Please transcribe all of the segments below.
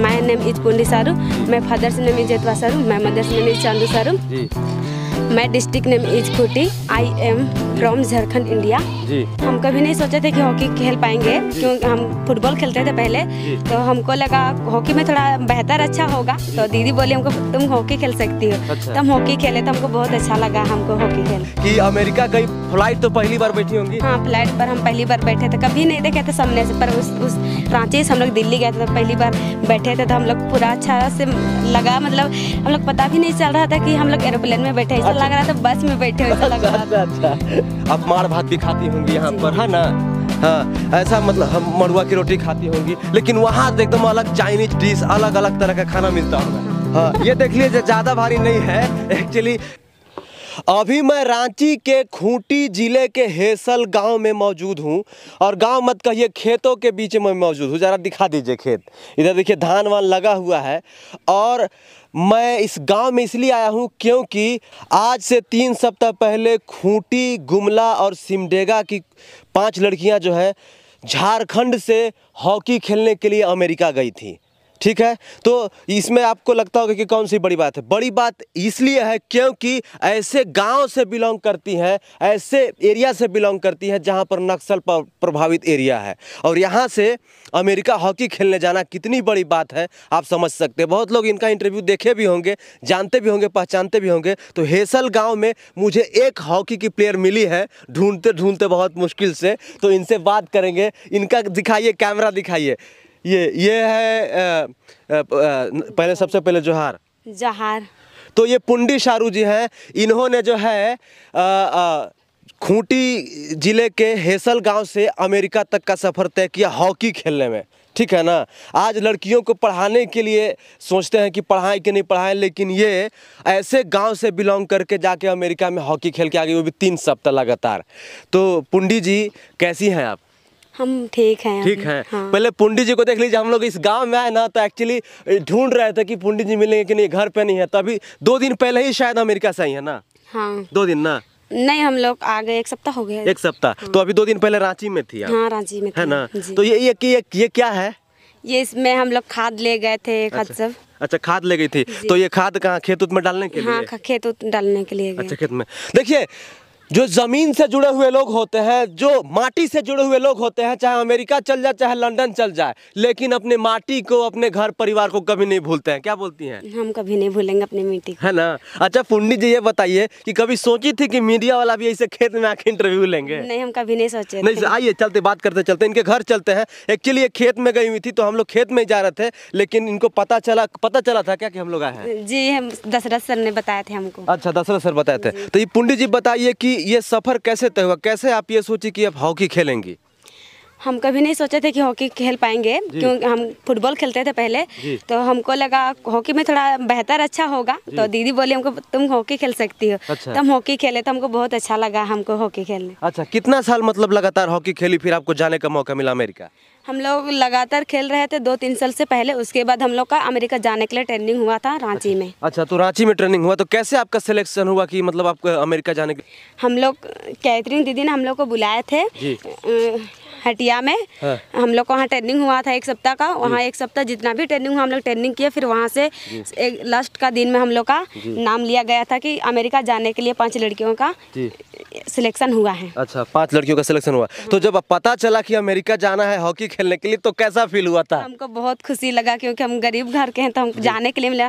My name is Pundi Saru मैं father's name is जेतवा सारू मैं mother's name is Chandu Saru मैं district name is Khunti I am from Jharkhand India जी हम कभी नहीं सोचे थे कि हॉकी खेल पाएंगे क्योंकि हम फुटबॉल खेलते थे पहले तो हमको लगा हॉकी में थोड़ा बेहतर अच्छा होगा तो दीदी बोली हमको तुम हॉकी खेल सकती हो अच्छा। तो हम हॉकी खेले तो हमको बहुत अच्छा लगा हमको हॉकी खेल कि अमेरिका गई फ्लाइट तो पहली बार बैठी होंगी हाँ फ्लाइट पर हम पहली बार बैठे थे कभी नहीं देखे थे सामने से पर उस उस रांची से हम लोग दिल्ली गए थे तो पहली बार बैठे थे तो हम लोग पूरा अच्छा से लगा मतलब हम लोग पता भी नहीं चल रहा था कि हम लोग एरोप्लेन में बैठे ऐसा लग रहा था बस में बैठे हुए लग अच्छा आप मार भात भी खाती होंगी यहाँ पर है ना हाँ ऐसा मतलब हम मरुआ की रोटी खाती होंगी लेकिन वहाँ तो एकदम अलग चाइनीज डिश अलग अलग तरह का खाना मिलता होगा हाँ ये देख लीजिए ज़्यादा भारी नहीं है एक्चुअली अभी मैं रांची के खूंटी जिले के हेसल गांव में मौजूद हूं और गांव मत कहिए खेतों के बीच में मौजूद हूं ज़रा दिखा दीजिए खेत इधर देखिए धान वान लगा हुआ है और मैं इस गांव में इसलिए आया हूं क्योंकि आज से तीन सप्ताह पहले खूंटी गुमला और सिमडेगा की पांच लड़कियां जो है झारखंड से हॉकी खेलने के लिए अमेरिका गई थी ठीक है तो इसमें आपको लगता होगा कि कौन सी बड़ी बात है बड़ी बात इसलिए है क्योंकि ऐसे गांव से बिलोंग करती हैं ऐसे एरिया से बिलोंग करती हैं जहां पर नक्सल प्रभावित एरिया है और यहां से अमेरिका हॉकी खेलने जाना कितनी बड़ी बात है आप समझ सकते हैं बहुत लोग इनका इंटरव्यू देखे भी होंगे जानते भी होंगे पहचानते भी होंगे तो हेसल गाँव में मुझे एक हॉकी की प्लेयर मिली है ढूंढते ढूंढते बहुत मुश्किल से तो इनसे बात करेंगे इनका दिखाइए कैमरा दिखाइए ये ये है पहले सबसे पहले जोहार जोहार तो ये पुंडी शारू जी हैं इन्होंने जो है आ, आ, खूंटी जिले के हेसल गांव से अमेरिका तक का सफ़र तय किया हॉकी खेलने में ठीक है ना आज लड़कियों को पढ़ाने के लिए सोचते हैं कि पढ़ाएं कि नहीं पढ़ाएं लेकिन ये ऐसे गांव से बिलोंग करके जाके अमेरिका में हॉकी खेल के आ गई वो भी तीन सप्ताह लगातार तो पुंडी जी कैसी हैं आप हम ठीक हैं ठीक है हाँ। पहले पुंडी जी को देख लीजिए हम लोग इस गांव में आए ना तो एक्चुअली ढूंढ रहे थे कि पुंडी जी मिलेंगे कि नहीं घर पे नहीं है तभी तो दो दिन पहले ही शायद अमेरिका से आई है ना हाँ दो दिन ना नहीं हम लोग आ गए एक सप्ताह हो गया एक सप्ताह तो हाँ। तो अभी दो दिन पहले रांची में थी हाँ रांची में है ना तो ये ये ये, ये क्या है ये इसमें हम लोग खाद ले गए थे खाद अच्छा। सब अच्छा खाद ले गई थी तो ये खाद कहाँ खेत उत में डालने के हाँ, लिए खेत उत डालने के लिए अच्छा खेत में देखिए जो ज़मीन से जुड़े हुए लोग होते हैं जो माटी से जुड़े हुए लोग होते हैं चाहे अमेरिका चल जाए चाहे लंदन चल जाए लेकिन अपने माटी को अपने घर परिवार को कभी नहीं भूलते हैं क्या बोलती हैं हम कभी नहीं भूलेंगे अपनी मिट्टी है ना अच्छा पुंडी जी ये बताइए कि कभी सोची थी कि मीडिया वाला भी ऐसे खेत में आके इंटरव्यू लेंगे नहीं हम कभी नहीं सोचे नहीं आइए चलते बात करते चलते इनके घर चलते हैं एक्चुअली ये खेत में गई हुई थी तो हम लोग खेत में जा रहे थे लेकिन इनको पता चला पता चला था क्या कि हम लोग आए हैं जी हम दशरथ सर ने बताया थे हमको अच्छा दशरथ सर बताए थे तो ये पुंडी जी बताइए की ये सफ़र कैसे तय हुआ कैसे आप ये सोची कि आप हॉकी खेलेंगी हम कभी नहीं सोचे थे कि हॉकी खेल पाएंगे क्योंकि हम फुटबॉल खेलते थे पहले तो हमको लगा हॉकी में थोड़ा बेहतर अच्छा होगा तो दीदी बोली हमको तुम हॉकी खेल सकती हो अच्छा। तो हम हॉकी खेले तो हमको बहुत अच्छा लगा हमको हॉकी खेलने अच्छा कितना साल मतलब लगातार हॉकी खेली फिर आपको जाने का मौका मिला अमेरिका हम लोग लगातार खेल रहे थे दो तीन साल से पहले उसके बाद हम लोग का अमेरिका जाने के लिए ट्रेनिंग हुआ था रांची अच्छा। में अच्छा तो रांची में ट्रेनिंग हुआ तो कैसे आपका सिलेक्शन हुआ कि मतलब आपको अमेरिका जाने के हम लोग कैथरीन दीदी ने हम लोग को बुलाए थे हटिया में हाँ। हम लोग को वहाँ ट्रेनिंग हुआ था एक सप्ताह का वहाँ एक सप्ताह जितना भी ट्रेनिंग हुआ हम लोग ट्रेनिंग किए फिर वहाँ से एक लास्ट का दिन में हम लोग का नाम लिया गया था कि अमेरिका जाने के लिए पांच लड़कियों का सिलेक्शन हुआ है अच्छा पांच लड़कियों का सिलेक्शन हुआ तो जब पता चला कि अमेरिका जाना है हॉकी खेलने के लिए तो कैसा फील हुआ था हमको बहुत खुशी लगा क्योंकि हम गरीब घर के हैं तो हमको जाने के लिए मिला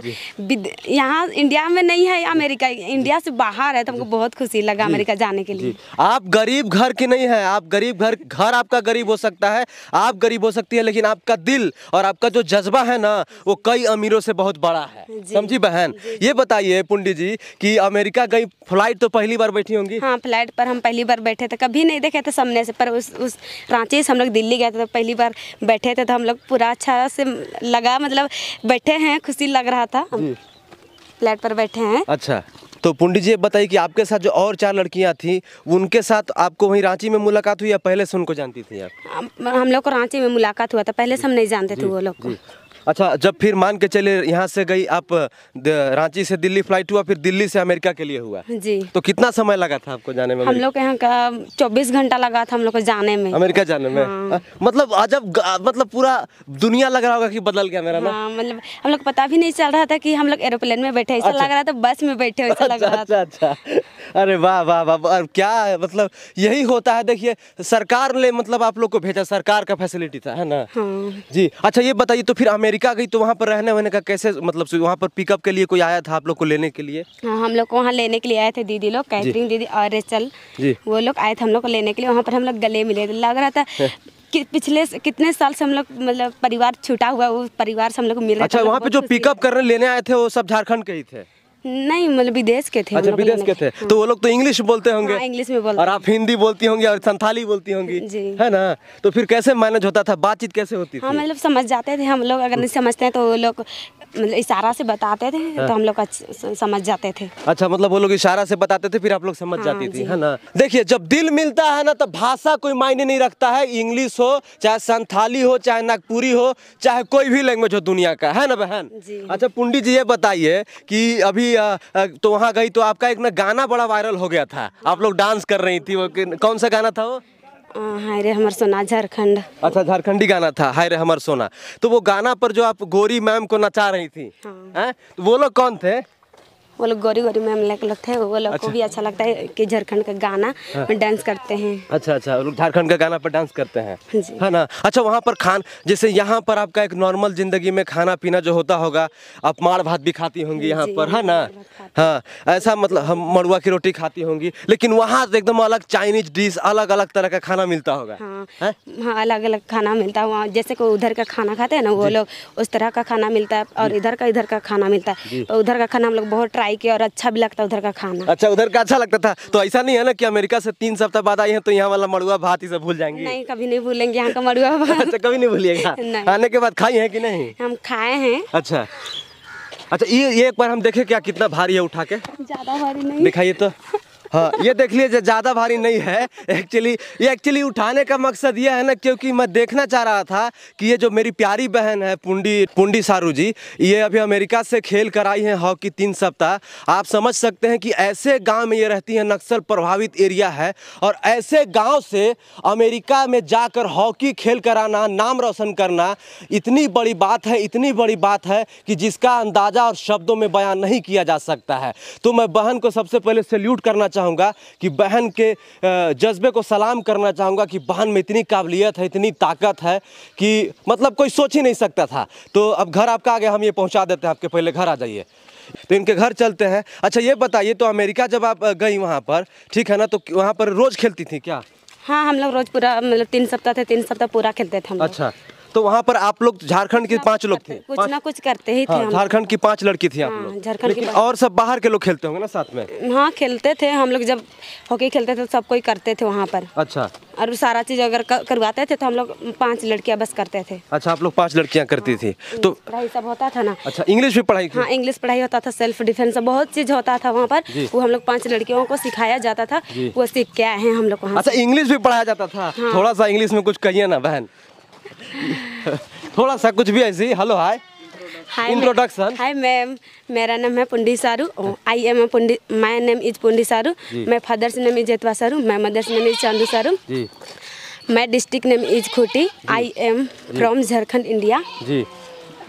यहाँ इंडिया में नहीं है अमेरिका इंडिया से बाहर है तो हमको बहुत खुशी लगा अमेरिका जाने के लिए आप गरीब घर के नहीं है आप गरीब घर घर आपका गरीब हो सकता है आप गरीब हो सकती है लेकिन आपका दिल और आपका जो जज्बा है ना वो कई अमीरों से बहुत बड़ा है समझी बहन ये बताइए पुंडी जी कि अमेरिका गई फ्लाइट तो पहली बार बैठी होंगी हाँ फ्लाइट पर हम पहली बार बैठे थे कभी नहीं देखे थे सामने से पर उस उस रांची से हम लोग दिल्ली गए थे तो पहली बार बैठे थे तो हम लोग पूरा अच्छा से लगा मतलब बैठे हैं खुशी लग रहा था फ्लाइट पर बैठे हैं अच्छा तो पंडित जी बताइए कि आपके साथ जो और चार लड़कियाँ थी उनके साथ आपको वहीं रांची में मुलाकात हुई या पहले से उनको जानती थी आप हम लोग को रांची में मुलाकात हुआ था पहले से हम नहीं जानते थे वो लोग को अच्छा जब फिर मान के चले यहाँ से गई आप रांची से दिल्ली फ्लाइट हुआ फिर दिल्ली से अमेरिका के लिए हुआ जी तो कितना समय लगा था आपको जाने में हम लोग यहाँ का चौबीस घंटा लगा था हम लोग को जाने में अमेरिका जाने में हाँ। मतलब अजब मतलब पूरा दुनिया लग रहा होगा की बदल गया मेरा ना हाँ, मतलब हम लोग पता भी नहीं चल रहा था की हम लोग एरोप्लेन अच्छा। में बैठे ऐसा लग रहा था बस में बैठे ऐसा लग रहा था अच्छा अरे वाह वाह वाह और क्या मतलब यही होता है देखिए सरकार ने मतलब आप लोग को भेजा सरकार का फैसिलिटी था है ना हाँ। जी अच्छा ये बताइए तो फिर अमेरिका अमेरिका गई तो वहाँ पर रहने वहने का कैसे मतलब वहाँ पर पिकअप के लिए कोई आया था आप लोग को लेने के लिए हाँ हम लोग को वहाँ लेने के लिए आए थे दीदी लोग कैटरिंग दीदी और रेचल वो लोग आए थे हम लोग को लेने के लिए वहाँ पर हम लोग गले मिले लग रहा था हाँ। कि पिछले कितने साल से हम लोग मतलब परिवार छूटा हुआ वो परिवार से हम लोग मिल रहा अच्छा वहाँ पे जो पिकअप करने लेने आए थे वो सब झारखंड के ही थे नहीं मतलब विदेश के थे अच्छा मतलब विदेश के थे तो वो लोग तो इंग्लिश बोलते हाँ, होंगे हाँ, इंग्लिश में बोलते और आप हिंदी बोलती होंगी और संथाली बोलती होंगी है ना तो फिर कैसे मैनेज होता था बातचीत कैसे होती हाँ मतलब समझ जाते थे हम लोग अगर नहीं समझते हैं तो वो लोग मतलब इशारा से बताते थे हाँ। तो हम लोग समझ जाते थे अच्छा मतलब वो लोग इशारा से बताते थे फिर आप लोग समझ हाँ, जाती थी है ना देखिए जब दिल मिलता है ना तो भाषा कोई मायने नहीं रखता है इंग्लिश हो चाहे संथाली हो चाहे नागपुरी हो चाहे कोई भी लैंग्वेज हो दुनिया का है ना बहन अच्छा पुंडी जी ये बताइए की अभी तो वहाँ गई तो आपका एक ना गाना बड़ा वायरल हो गया था आप लोग डांस कर रही थी वो कौन सा गाना था वो हाय रे हमर सोना झारखंड अच्छा झारखंडी गाना था हाय रे हमर सोना तो वो गाना पर जो आप गोरी मैम को नचा रही थी हाँ। तो वो लोग कौन थे वो लोग गौरी गौरी मैम लगते हैं वो लोग अच्छा। को भी अच्छा लगता है कि झारखंड का गाना हाँ। डांस करते हैं अच्छा अच्छा लोग झारखंड का गाना पर डांस करते हैं है हाँ ना अच्छा वहाँ पर खान जैसे यहाँ पर आपका एक नॉर्मल जिंदगी में खाना पीना जो होता होगा आप माड़ भात भी खाती होंगी यहाँ पर है हाँ ना हाँ ऐसा मतलब हम मड़ुआ की रोटी खाती होंगी लेकिन वहाँ तो एकदम अलग चाइनीज डिश अलग अलग तरह का खाना मिलता होगा हाँ, हाँ? अलग अलग खाना मिलता है वहाँ जैसे कोई उधर का खाना खाते है ना वो लोग उस तरह का खाना मिलता है और इधर का इधर का खाना मिलता है तो उधर का खाना हम लोग बहुत ट्राई किया और अच्छा भी लगता उधर का खाना अच्छा उधर का अच्छा लगता था तो ऐसा नहीं है ना कि अमेरिका से तीन सप्ताह बाद आई है तो यहाँ वाला मड़ुआ भात ही सब भूल जाएंगे नहीं कभी नहीं भूलेंगे यहाँ का मड़ुआ भात अच्छा कभी नहीं भूलिएगा आने के बाद खाई है की नहीं हम खाए हैं अच्छा अच्छा ये एक बार हम देखे क्या कितना भारी है उठा के ज्यादा भारी नहीं दिखाइए तो हाँ ये देख लीजिए ज़्यादा भारी नहीं है एक्चुअली ये एक्चुअली उठाने का मकसद ये है ना क्योंकि मैं देखना चाह रहा था कि ये जो मेरी प्यारी बहन है पुंडी पुंडी सारू जी ये अभी अमेरिका से खेल कर आई है हॉकी तीन सप्ताह आप समझ सकते हैं कि ऐसे गाँव में ये रहती हैं नक्सल प्रभावित एरिया है और ऐसे गाँव से अमेरिका में जाकर हॉकी खेल कर आना नाम रोशन करना इतनी बड़ी बात है इतनी बड़ी बात है कि जिसका अंदाज़ा और शब्दों में बयान नहीं किया जा सकता है तो मैं बहन को सबसे पहले सल्यूट करना चाहूँ चाहूँगा कि बहन के जज्बे को सलाम करना चाहूँगा कि बहन में इतनी काबिलियत है इतनी ताकत है कि मतलब कोई सोच ही नहीं सकता था तो अब घर आपका आगे हम ये पहुँचा देते हैं आपके पहले घर आ जाइए तो इनके घर चलते हैं अच्छा ये बताइए तो अमेरिका जब आप गई वहाँ पर ठीक है ना तो वहाँ पर रोज़ खेलती थी क्या हाँ हम लोग रोज़ पूरा मतलब तीन सप्ताह थे तीन सप्ताह पूरा खेलते थे हम अच्छा तो वहाँ पर आप लोग झारखंड के पांच लोग थे कुछ ना कुछ करते ही थे हाँ, झारखंड की पांच लड़की थी आप हाँ, लोग झारखंड और सब बाहर के लोग खेलते होंगे ना साथ में हाँ खेलते थे हम लोग जब हॉकी खेलते थे सब कोई करते थे वहाँ पर अच्छा और सारा चीज अगर करवाते थे तो हम लोग पांच लड़कियाँ बस करते थे अच्छा आप लोग पांच लड़कियाँ करती थी हाँ, तो पढ़ाई सब होता था ना अच्छा इंग्लिश भी पढ़ाई हाँ इंग्लिश पढ़ाई होता था सेल्फ डिफेंस बहुत चीज होता था वहाँ पर वो हम लोग पांच लड़कियों को सिखाया जाता था वो सीख के आए हैं हम लोग अच्छा इंग्लिश भी पढ़ाया जाता था थोड़ा सा इंग्लिश में कुछ कहिए ना बहन थोड़ा सा कुछ भी ऐसी hello hi introduction hi ma'am मेरा नाम है Pundi Saru I am Pundi my name is Pundi Saru मैं फादर्स नेम इज जेतवा सारू मैं mother's name is Chandu Saru मैं district name is Khunti I am from Jharkhand India जी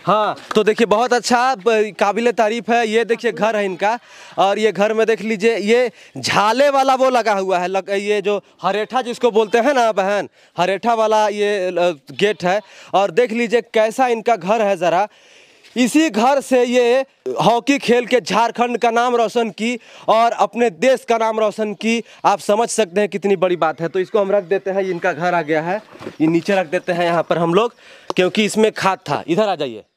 हाँ तो देखिए बहुत अच्छा काबिल तारीफ है ये देखिए घर है इनका और ये घर में देख लीजिए ये झाले वाला वो लगा हुआ है लग, ये जो हरेठा जिसको बोलते हैं ना बहन हरेठा वाला ये गेट है और देख लीजिए कैसा इनका घर है ज़रा इसी घर से ये हॉकी खेल के झारखंड का नाम रोशन की और अपने देश का नाम रोशन की आप समझ सकते हैं कितनी बड़ी बात है तो इसको हम रख देते हैं इनका घर आ गया है ये नीचे रख देते हैं यहाँ पर हम लोग क्योंकि इसमें खाद था इधर आ जाइए